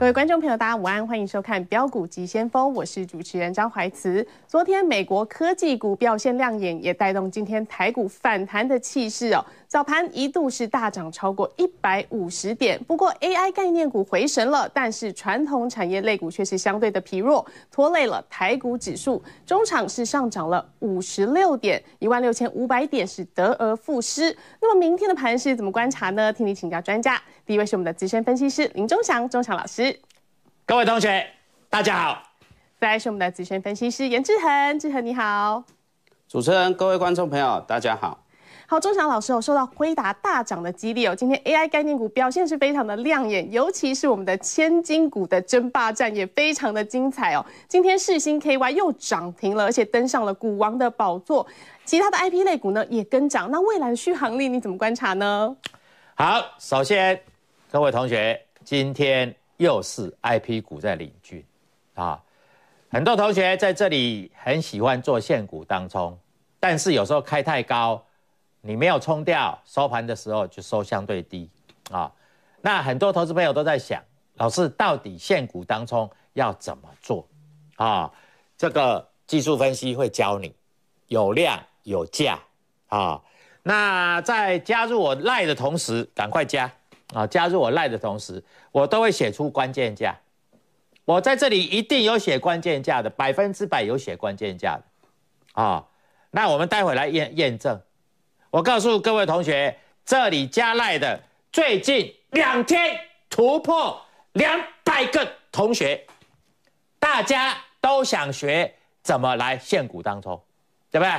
各位观众朋友，大家午安，欢迎收看《标股急先锋》，我是主持人张怀慈。昨天美国科技股表现亮眼，也带动今天台股反弹的气势哦。早盘一度是大涨超过一百五十点，不过 AI 概念股回神了，但是传统产业类股却是相对的疲弱，拖累了台股指数。中场是上涨了五十六点，一万六千五百点是得而复失。那么明天的盘是怎么观察呢？听你请教专家。第一位是我们的资深分析师林中祥，中祥老师。各位同学，大家好。再来是我们的资深分析师严志恒，志恒你好。主持人，各位观众朋友，大家好。好，钟祥老师，有受到辉达大涨的激励哦。今天 AI 概念股表现是非常的亮眼，尤其是我们的千金股的争霸战也非常的精彩哦。今天世星 KY 又涨停了，而且登上了股王的宝座，其他的 IP 类股呢也跟涨。那未来的续航力你怎么观察呢？好，首先各位同学，今天又是 IP 股在领军啊，很多同学在这里很喜欢做现股当中，但是有时候开太高。你没有冲掉，收盘的时候就收相对低啊。那很多投资朋友都在想，老师到底现股当中要怎么做啊？这个技术分析会教你，有量有价啊。那在加入我赖的同时，赶快加啊！加入我赖的同时，我都会写出关键价，我在这里一定有写关键价的，百分之百有写关键价的啊。那我们待会来验验证。我告诉各位同学，这里加赖的最近两天突破两百个同学，大家都想学怎么来限股当中，对不对？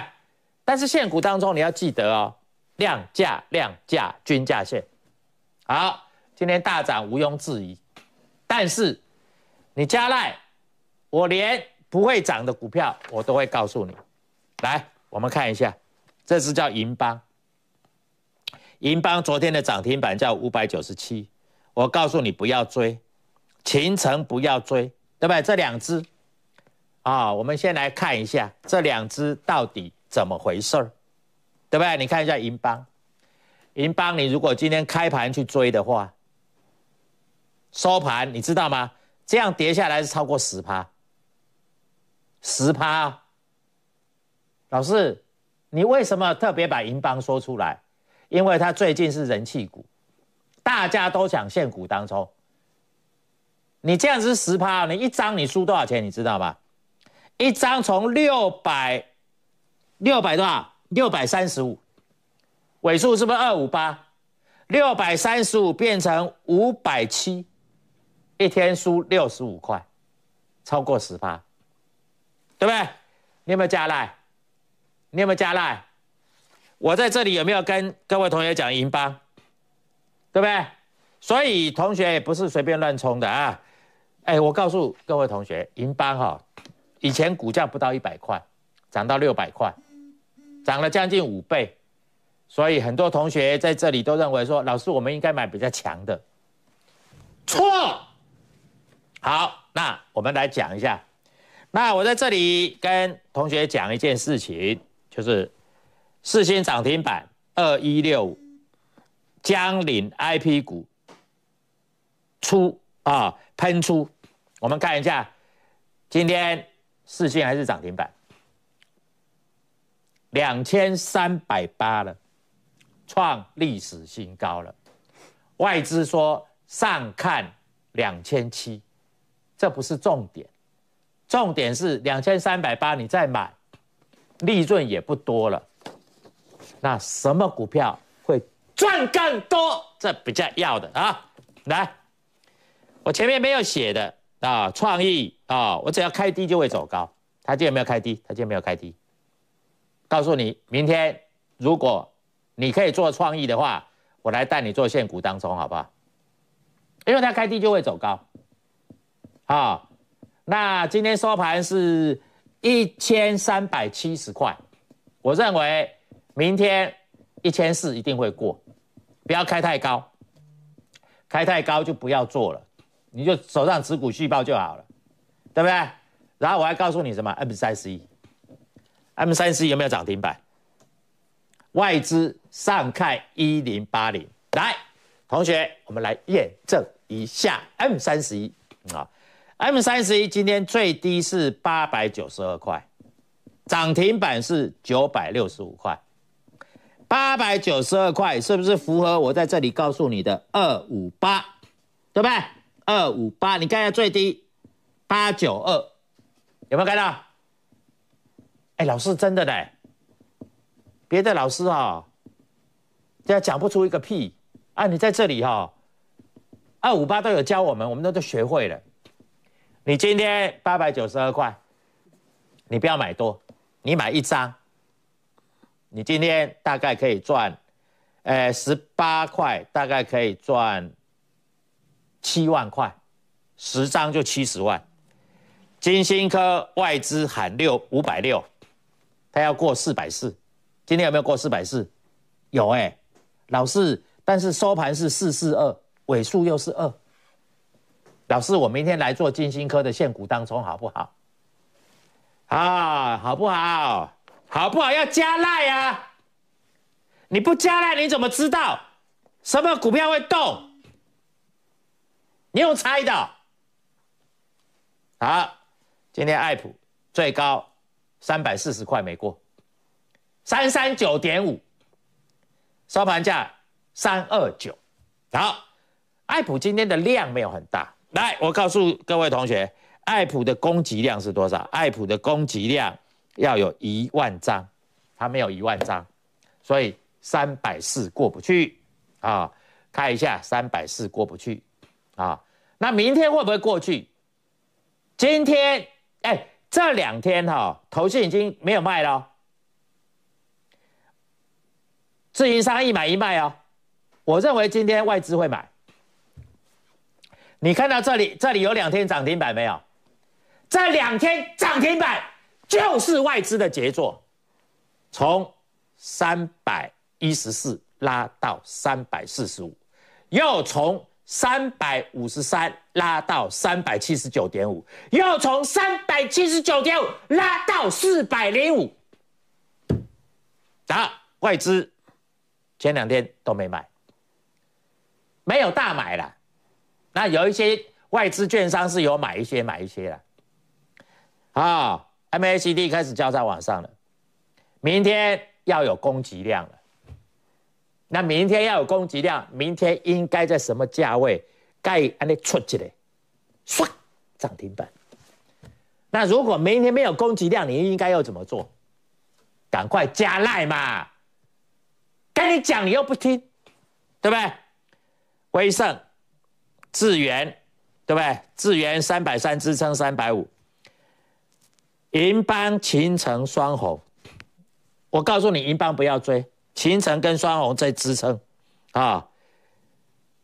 但是限股当中你要记得哦，量价量价均价线。好，今天大涨毋庸置疑，但是你加赖，我连不会涨的股票我都会告诉你。来，我们看一下。这是叫银邦，银邦昨天的涨停板叫五百九十七。我告诉你不要追，秦城不要追，对不对？这两只啊，我们先来看一下这两只到底怎么回事儿，对不对？你看一下银邦，银邦，你如果今天开盘去追的话，收盘你知道吗？这样跌下来是超过十趴，十趴，老师。你为什么特别把银邦说出来？因为它最近是人气股，大家都想现股当中。你这样子十趴，你一张你输多少钱？你知道吗？一张从六百六百多少？六百三十五，尾数是不是二五八？六百三十五变成五百七，一天输六十五块，超过十趴，对不对？你有没有加来？你有没有加赖？我在这里有没有跟各位同学讲银邦？对不对？所以同学也不是随便乱冲的啊！哎，我告诉各位同学，银邦哈，以前股价不到一百块，涨到六百块，涨了将近五倍。所以很多同学在这里都认为说，老师我们应该买比较强的。错！好，那我们来讲一下。那我在这里跟同学讲一件事情。就是四星涨停板二一六，江铃 I P 股出啊喷出，我们看一下，今天四星还是涨停板，两千三百八了，创历史新高了。外资说上看两千七，这不是重点，重点是两千三百八你再买。利润也不多了，那什么股票会赚更多？这比较要的啊！来，我前面没有写的啊，创意啊，我只要开低就会走高。他今天没有开低，他今天没有开低。告诉你，明天如果你可以做创意的话，我来带你做现股当中好不好？因为它开低就会走高。好，那今天收盘是。一千三百七十块，我认为明天一千四一定会过，不要开太高，开太高就不要做了，你就手上持股续报就好了，对不对？然后我还告诉你什么？M 三十一，M 三十一有没有涨停板？外资上看一零八零，来，同学，我们来验证一下 M 三十一啊。M 三十一今天最低是八百九十二块，涨停板是九百六十五块。八百九十二块是不是符合我在这里告诉你的二五八？对不对？二五八，你看一下最低八九二，有没有看到？哎，老师真的呢，别的老师哈，这讲不出一个屁啊！你在这里哈，二五八都有教我们，我们都都学会了。你今天八百九十二块，你不要买多，你买一张，你今天大概可以赚，呃，十八块，大概可以赚七万块，十张就七十万。金星科外资喊六五百六，他要过四百四，今天有没有过四百四？有哎，老四，但是收盘是四四二，尾数又是二。表示我明天来做金星科的现股当中好不好？啊，好不好？好不好？要加赖啊！你不加赖，你怎么知道什么股票会动？你有猜的。好，今天爱普最高三百四十块没过，三三九点五，收盘价三二九。好，爱普今天的量没有很大。来，我告诉各位同学，爱普的供给量是多少？爱普的供给量要有一万张，它没有一万张，所以三百四过不去啊！看一下，三百四过不去啊！那明天会不会过去？今天，哎，这两天哈，头信已经没有卖了，自营商一买一卖啊！我认为今天外资会买。你看到这里，这里有两天涨停板没有？这两天涨停板就是外资的杰作，从三百一十四拉到三百四十五，又从三百五十三拉到三百七十九点五，又从三百七十九点五拉到四百零五。答，外资前两天都没买，没有大买了。那有一些外资券商是有买一些买一些了，啊 m a c d 开始交叉网上了，明天要有供给量了。那明天要有供给量，明天应该在什么价位？该安利出去嘞？唰，涨停板。那如果明天没有供给量，你应该要怎么做？赶快加奈嘛。跟你讲你又不听，对不对？威盛。智源，对不对？智源三百三支撑三百五，银邦、秦城双红。我告诉你，银邦不要追，秦城跟双红在支撑啊。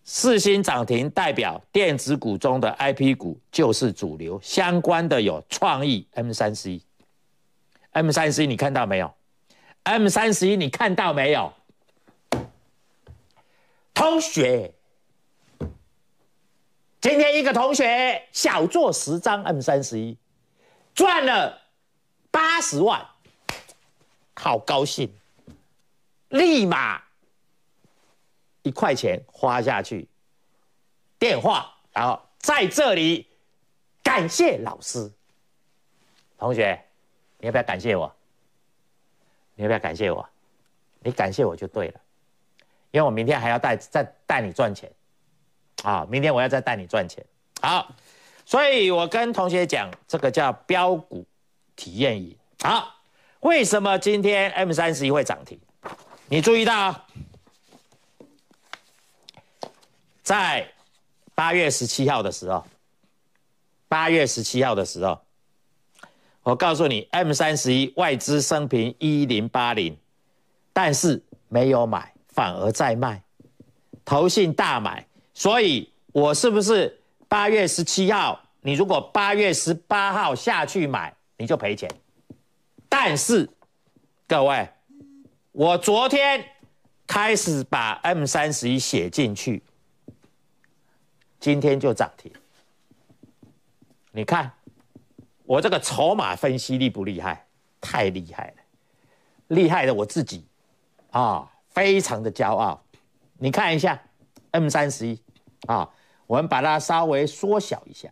四星涨停代表电子股中的 I P 股就是主流，相关的有创意 M 三十一、M 三十一，你看到没有？M 三十一，你看到没有？同学。今天一个同学小做十张 M 三十一，赚了八十万，好高兴。立马一块钱花下去，电话，然后在这里感谢老师。同学，你要不要感谢我？你要不要感谢我？你感谢我就对了，因为我明天还要带再带你赚钱。啊，明天我要再带你赚钱。好，所以我跟同学讲，这个叫标股体验营。好，为什么今天 M 三十一会涨停？你注意到，在八月十七号的时候，八月十七号的时候，我告诉你，M 三十一外资升平一零八零，但是没有买，反而在卖，投信大买。所以，我是不是八月十七号？你如果八月十八号下去买，你就赔钱。但是，各位，我昨天开始把 M 三十一写进去，今天就涨停。你看，我这个筹码分析厉不厉害？太厉害了，厉害的我自己啊，非常的骄傲。你看一下 M 三十一。啊，我们把它稍微缩小一下。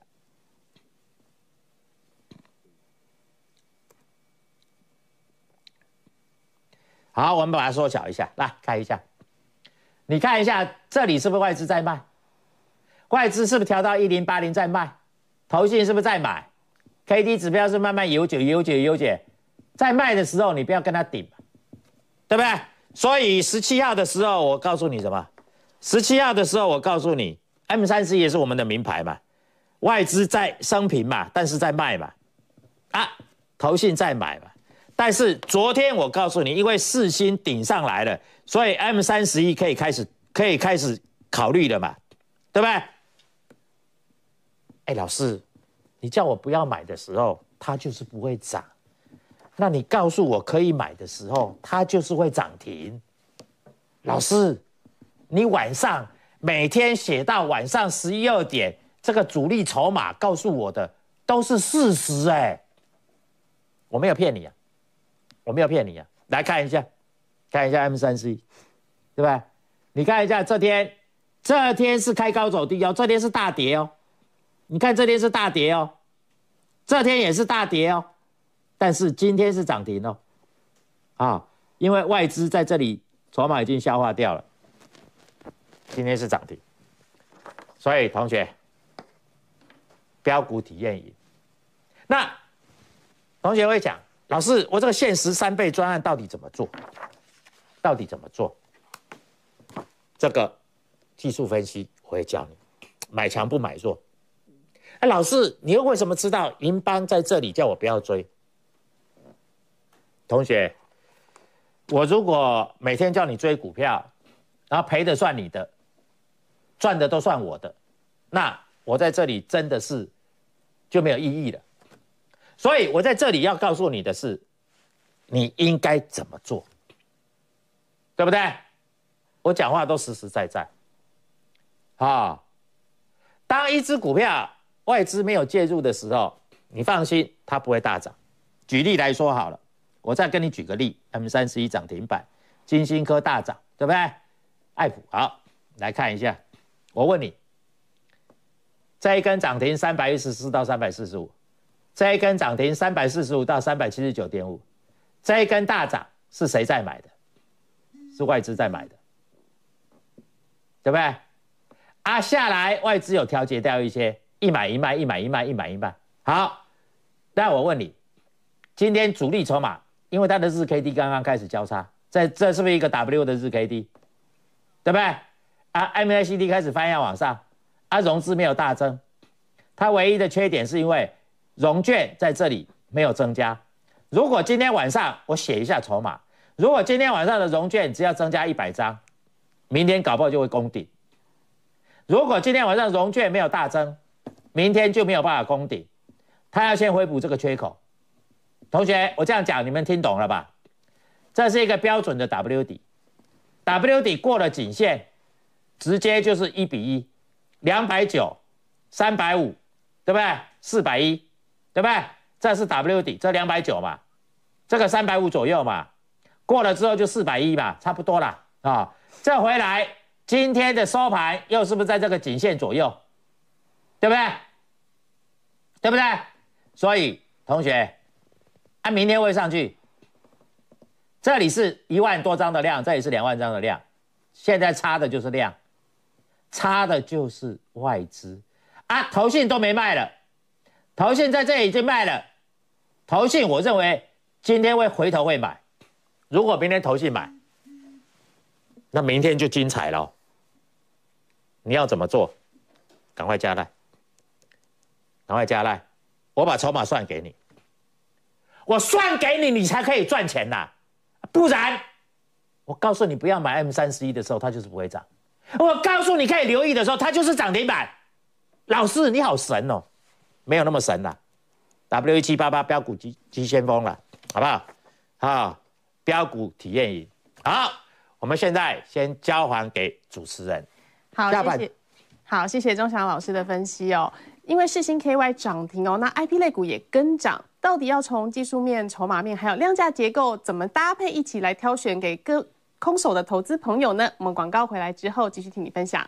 好，我们把它缩小一下，来看一下。你看一下，这里是不是外资在卖？外资是不是调到一零八零在卖？投信是不是在买？K D 指标是慢慢悠九、悠九、悠九，在卖的时候你不要跟他顶，对不对？所以十七号的时候，我告诉你什么？十七号的时候，我告诉你。M 三十一也是我们的名牌嘛，外资在升平嘛，但是在卖嘛，啊，投信在买嘛，但是昨天我告诉你，因为四星顶上来了，所以 M 三十一可以开始可以开始考虑了嘛，对不对？哎，老师，你叫我不要买的时候，它就是不会涨，那你告诉我可以买的时候，它就是会涨停，老师，你晚上。每天写到晚上十一二点，这个主力筹码告诉我的都是事实哎，我没有骗你啊，我没有骗你啊，来看一下，看一下 M 三 C，对吧？你看一下这天，这天是开高走低哦，这天是大跌哦，你看这天是大跌哦，这天也是大跌哦，但是今天是涨停哦，啊，因为外资在这里筹码已经消化掉了。今天是涨停，所以同学，标股体验营。那同学会讲，老师，我这个限时三倍专案到底怎么做？到底怎么做？这个技术分析我会教你，买强不买弱。哎，老师，你又为什么知道银邦在这里叫我不要追？同学，我如果每天叫你追股票，然后赔的算你的。赚的都算我的，那我在这里真的是就没有意义了。所以我在这里要告诉你的是，你应该怎么做，对不对？我讲话都实实在在。啊，当一只股票外资没有介入的时候，你放心，它不会大涨。举例来说好了，我再跟你举个例，M 三十一涨停板，金星科大涨，对不对？爱普，好，来看一下。我问你，这一根涨停三百一十四到三百四十五，这一根涨停三百四十五到三百七十九点五，这一根大涨是谁在买的？是外资在买的，对不对？啊，下来外资有调节掉一些，一买一卖，一买一卖，一买一卖。好，那我问你，今天主力筹码，因为它的日 K D 刚刚开始交叉，在这是不是一个 W 的日 K D，对不对？啊，M a C D 开始翻一往上，啊，融资没有大增，它唯一的缺点是因为融券在这里没有增加。如果今天晚上我写一下筹码，如果今天晚上的融券只要增加一百张，明天搞不好就会攻顶。如果今天晚上融券没有大增，明天就没有办法攻顶，它要先回补这个缺口。同学，我这样讲，你们听懂了吧？这是一个标准的 W 底，W 底过了颈线。直接就是一比一，两百九，三百五，对不对？四百一，对不对？这是 W 底，这两百九嘛，这个三百五左右嘛，过了之后就四百一嘛，差不多啦啊！这回来今天的收盘又是不是在这个颈线左右？对不对？对不对？所以同学，按明天会上去。这里是一万多张的量，这里是两万张的量，现在差的就是量。差的就是外资啊，投信都没卖了，投信在这里已经卖了，投信我认为今天会回头会买，如果明天投信买，那明天就精彩了。你要怎么做？赶快加贷，赶快加贷，我把筹码算给你，我算给你，你才可以赚钱呐，不然我告诉你不要买 M 三十一的时候，它就是不会涨。我告诉你可以留意的时候，它就是涨停板。老师，你好神哦，没有那么神啦。W 一七八八标股激激先锋了，好不好？好，标股体验营。好，我们现在先交还给主持人。好，谢谢。好，谢谢钟祥老师的分析哦。因为世兴 KY 涨停哦，那 IP 类股也跟涨，到底要从技术面、筹码面，还有量价结构，怎么搭配一起来挑选给各？空手的投资朋友呢？我们广告回来之后，继续听你分享。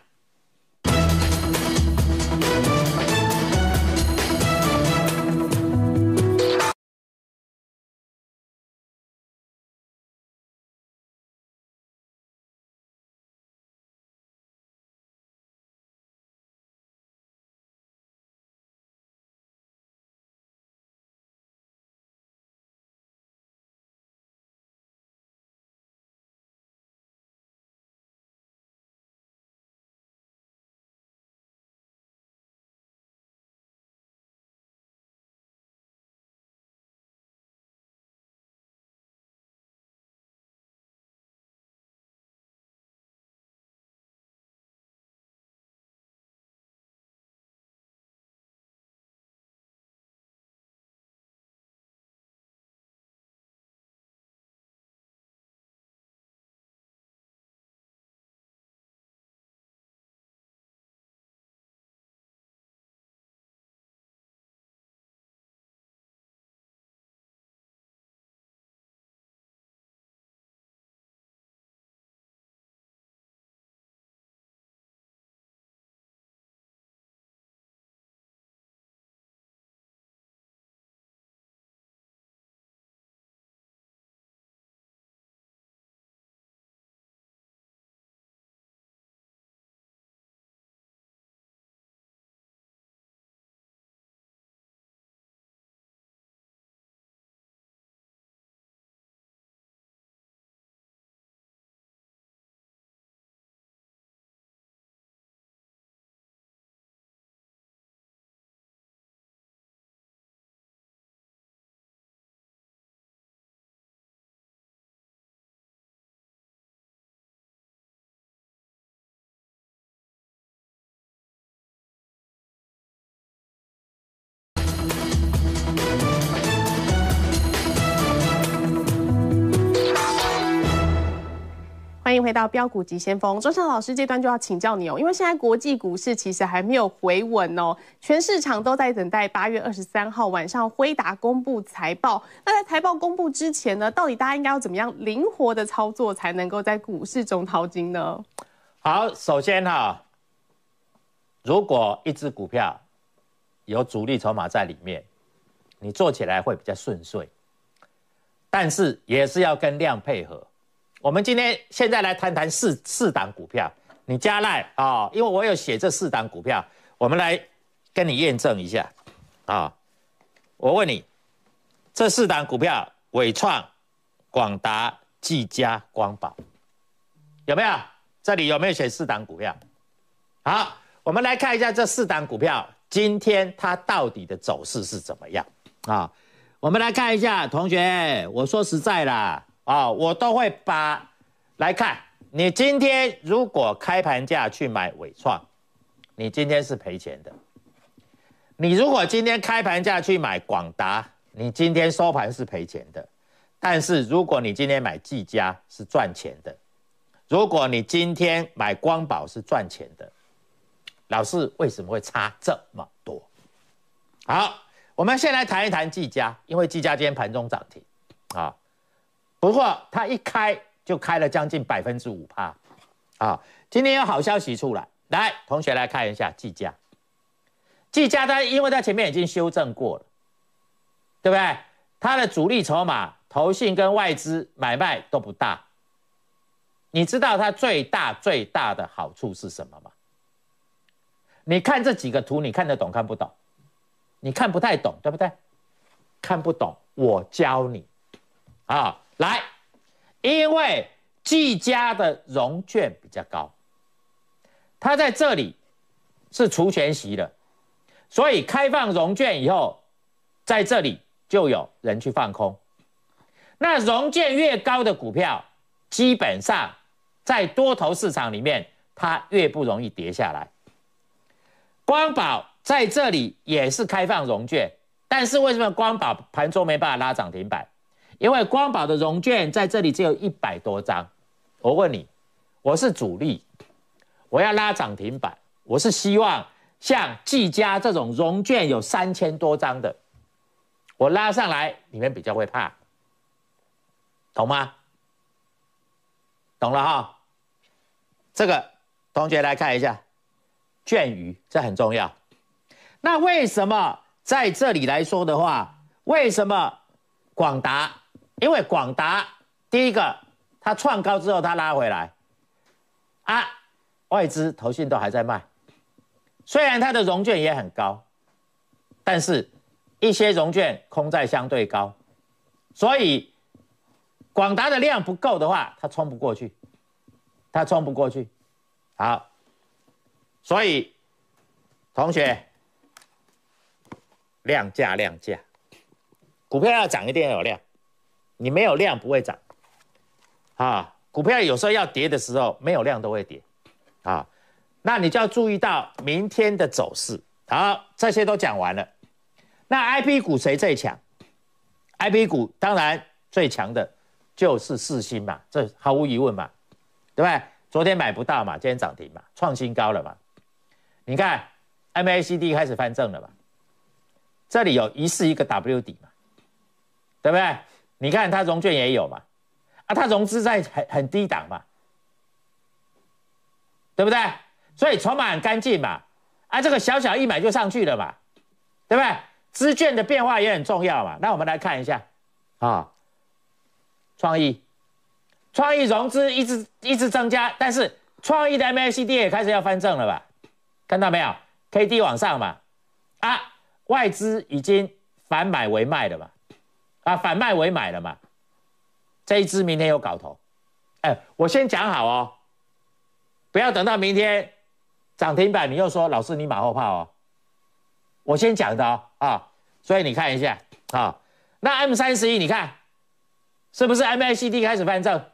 到标股及先锋，周尚老师这段就要请教你哦，因为现在国际股市其实还没有回稳哦，全市场都在等待八月二十三号晚上辉达公布财报。那在财报公布之前呢，到底大家应该要怎么样灵活的操作才能够在股市中淘金呢？好，首先哈，如果一只股票有主力筹码在里面，你做起来会比较顺遂，但是也是要跟量配合。我们今天现在来谈谈四四档股票，你加奈啊，因为我有写这四档股票，我们来跟你验证一下啊。我问你，这四档股票伟创、广达、技嘉、光宝，有没有？这里有没有写四档股票？好，我们来看一下这四档股票今天它到底的走势是怎么样啊？我们来看一下，同学，我说实在啦。啊，我都会把来看你今天如果开盘价去买伟创，你今天是赔钱的。你如果今天开盘价去买广达，你今天收盘是赔钱的。但是如果你今天买技嘉是赚钱的，如果你今天买光宝是赚钱的，老师为什么会差这么多？好，我们先来谈一谈技嘉，因为技嘉今天盘中涨停啊。不过它一开就开了将近百分之五趴，啊！今天有好消息出来，来同学来看一下计价，计价单因为它前面已经修正过了，对不对？它的主力筹码、投信跟外资买卖都不大。你知道它最大最大的好处是什么吗？你看这几个图，你看得懂看不懂？你看不太懂，对不对？看不懂，我教你，啊！来，因为季家的融券比较高，它在这里是除权息的，所以开放融券以后，在这里就有人去放空。那融券越高的股票，基本上在多头市场里面，它越不容易跌下来。光宝在这里也是开放融券，但是为什么光宝盘中没办法拉涨停板？因为光宝的融券在这里只有一百多张，我问你，我是主力，我要拉涨停板，我是希望像技嘉这种融券有三千多张的，我拉上来，你们比较会怕，懂吗？懂了哈，这个同学来看一下，券余这很重要。那为什么在这里来说的话，为什么广达？因为广达第一个，它创高之后，它拉回来，啊，外资投信都还在卖，虽然它的融券也很高，但是一些融券空在相对高，所以广达的量不够的话，它冲不过去，它冲不过去。好，所以同学，量价量价，股票要涨一定要有量。你没有量不会涨，啊，股票有时候要跌的时候没有量都会跌，啊，那你就要注意到明天的走势。好，这些都讲完了。那 I P 股谁最强？I P 股当然最强的就是四星嘛，这毫无疑问嘛，对不对？昨天买不到嘛，今天涨停嘛，创新高了嘛。你看 M A C D 开始翻正了嘛，这里有疑似一个 W 底嘛，对不对？你看他融券也有嘛，啊，他融资在很很低档嘛，对不对？所以筹码很干净嘛，啊，这个小小一买就上去了嘛，对不对？资券的变化也很重要嘛，那我们来看一下，啊，创意，创意融资一直一直增加，但是创意的 m a c d 也开始要翻正了吧？看到没有？KD 往上嘛，啊，外资已经反买为卖了嘛。啊，反卖为买了嘛，这一支明天有搞头。哎，我先讲好哦，不要等到明天涨停板你又说老师你马后炮哦。我先讲的哦啊，所以你看一下啊，那 M 三十一你看是不是 m a c d 开始翻正，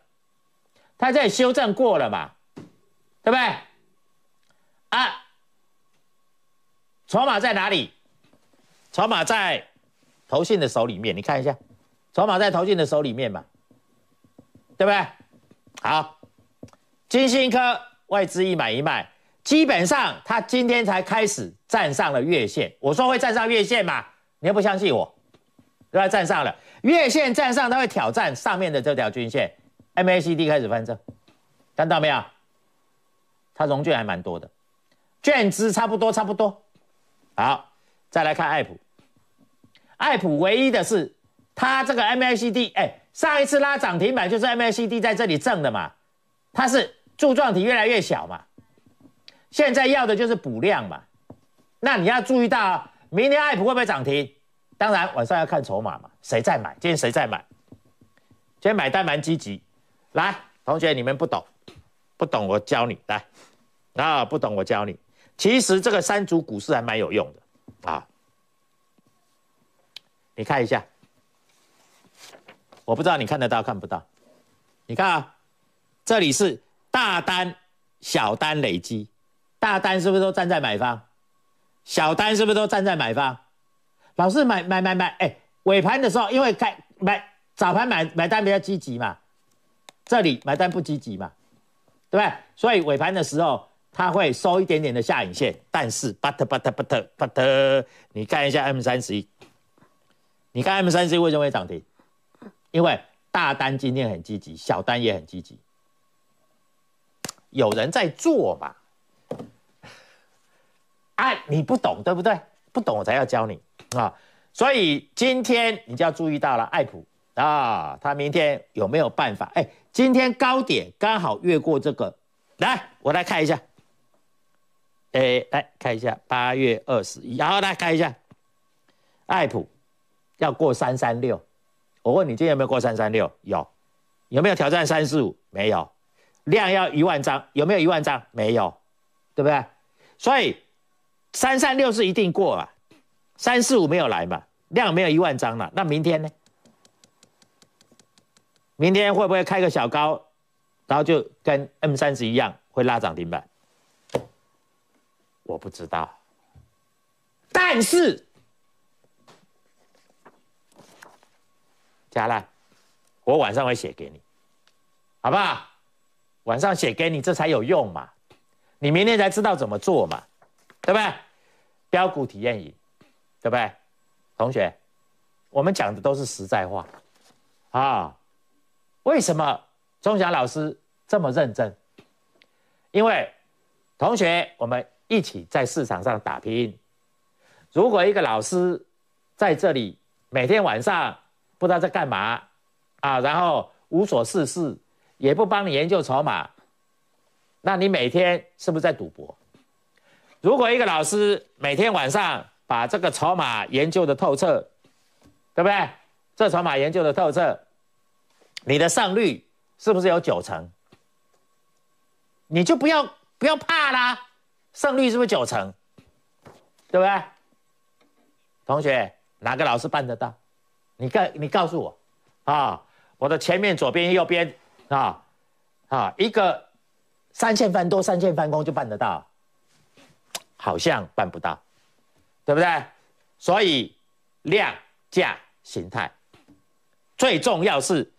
它在修正过了嘛，对不对？啊，筹码在哪里？筹码在。投信的手里面，你看一下，筹码在投信的手里面嘛，对不对？好，金星科外资一买一卖，基本上它今天才开始站上了月线。我说会站上月线嘛？你又不相信我？对吧？站上了月线，站上它会挑战上面的这条均线，MACD 开始翻正，看到没有？它融券还蛮多的，券资差不多，差不多。好，再来看爱普。爱普唯一的是，它这个 M a C D 哎，上一次拉涨停板就是 M a C D 在这里挣的嘛，它是柱状体越来越小嘛，现在要的就是补量嘛。那你要注意到明天爱普会不会涨停？当然晚上要看筹码嘛，谁在买？今天谁在买？今天买单蛮积极。来，同学你们不懂，不懂我教你来。啊，不懂我教你。其实这个三足股市还蛮有用的啊。你看一下，我不知道你看得到看不到。你看啊，这里是大单、小单累积，大单是不是都站在买方？小单是不是都站在买方？老是买买买买，哎，尾盘的时候，因为开买早盘买买单比较积极嘛，这里买单不积极嘛，对不对？所以尾盘的时候，它会收一点点的下影线，但是 but but but but，你看一下 M 三十一。你看 M 三 C 为什么涨停？因为大单今天很积极，小单也很积极，有人在做嘛。哎，你不懂对不对？不懂我才要教你啊！所以今天你就要注意到了，爱普啊，他明天有没有办法？哎，今天高点刚好越过这个，来，我来看一下。哎，来看一下八月二十一，好，来看一下爱普。要过三三六，我问你今天有没有过三三六？有，有没有挑战三四五？没有，量要一万张，有没有一万张？没有，对不对？所以三三六是一定过了，三四五没有来嘛，量没有一万张了。那明天呢？明天会不会开个小高，然后就跟 M 三十一样会拉涨停板？我不知道，但是。加来，我晚上会写给你，好不好？晚上写给你，这才有用嘛。你明天才知道怎么做嘛，对不对？标股体验营，对不对？同学，我们讲的都是实在话，啊？为什么钟祥老师这么认真？因为同学，我们一起在市场上打拼。如果一个老师在这里每天晚上，不知道在干嘛，啊，然后无所事事，也不帮你研究筹码，那你每天是不是在赌博？如果一个老师每天晚上把这个筹码研究的透彻，对不对？这筹码研究的透彻，你的胜率是不是有九成？你就不要不要怕啦，胜率是不是九成？对不对？同学，哪个老师办得到？你告你告诉我，啊，我的前面左边右边啊啊一个三线翻多三线翻空就办得到，好像办不到，对不对？所以量价形态最重要是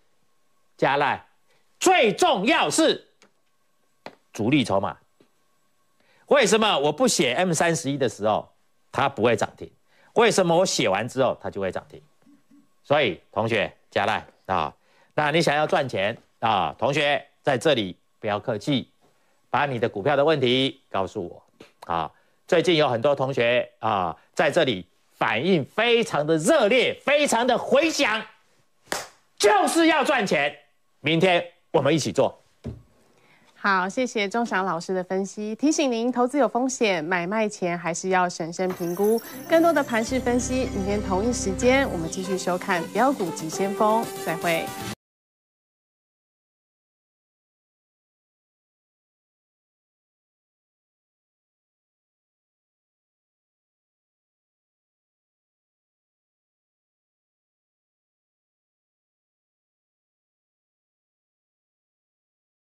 加赖，最重要是主力筹码。为什么我不写 M 三十一的时候它不会涨停？为什么我写完之后它就会涨停？所以，同学加来啊，那你想要赚钱啊？同学在这里不要客气，把你的股票的问题告诉我啊。最近有很多同学啊，在这里反应非常的热烈，非常的回响，就是要赚钱。明天我们一起做。好，谢谢钟祥老师的分析，提醒您投资有风险，买卖前还是要审慎评估。更多的盘势分析，明天同一时间我们继续收看《标股及先锋》，再会。